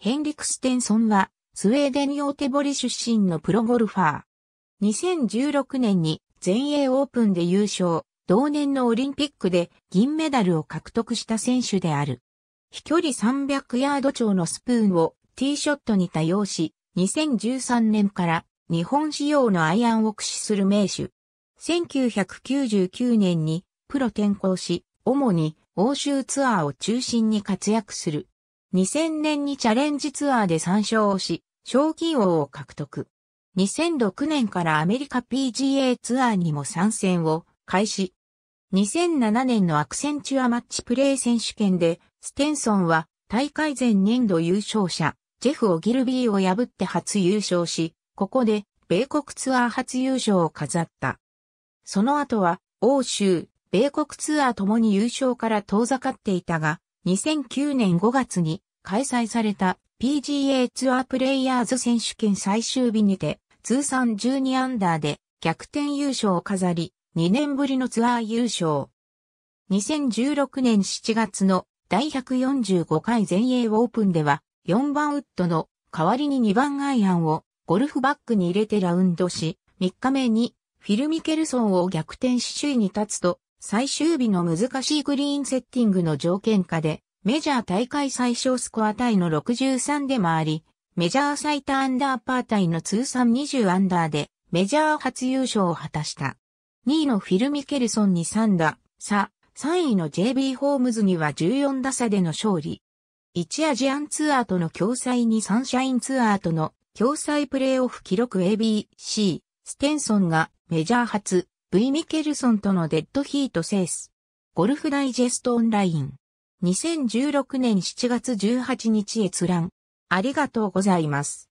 ヘンリク・ステンソンは、スウェーデン・ヨーテボリ出身のプロゴルファー。2016年に全英オープンで優勝、同年のオリンピックで銀メダルを獲得した選手である。飛距離300ヤード超のスプーンをティーショットに多用し、2013年から日本仕様のアイアンを駆使する名手。1999年にプロ転向し、主に欧州ツアーを中心に活躍する。2000年にチャレンジツアーで参勝をし、賞金王を獲得。2006年からアメリカ PGA ツアーにも参戦を開始。2007年のアクセンチュアマッチプレー選手権で、ステンソンは大会前年度優勝者、ジェフ・オギルビーを破って初優勝し、ここで米国ツアー初優勝を飾った。その後は、欧州、米国ツアーともに優勝から遠ざかっていたが、2009年5月に開催された PGA ツアープレイヤーズ選手権最終日にて通算12アンダーで逆転優勝を飾り2年ぶりのツアー優勝。2016年7月の第145回全英オープンでは4番ウッドの代わりに2番アイアンをゴルフバッグに入れてラウンドし3日目にフィル・ミケルソンを逆転し首位に立つと最終日の難しいグリーンセッティングの条件下で、メジャー大会最小スコアタイの63で回り、メジャー最多アンダーパータイの通算20アンダーで、メジャー初優勝を果たした。2位のフィル・ミケルソンに3打、差、3位の JB ホームズには14打差での勝利。一アジアンツアーとの共催にサンシャインツアーとの共催プレーオフ記録 ABC、ステンソンがメジャー初、V・ ミケルソンとのデッドヒートセース。ゴルフダイジェストオンライン。2016年7月18日閲覧。ありがとうございます。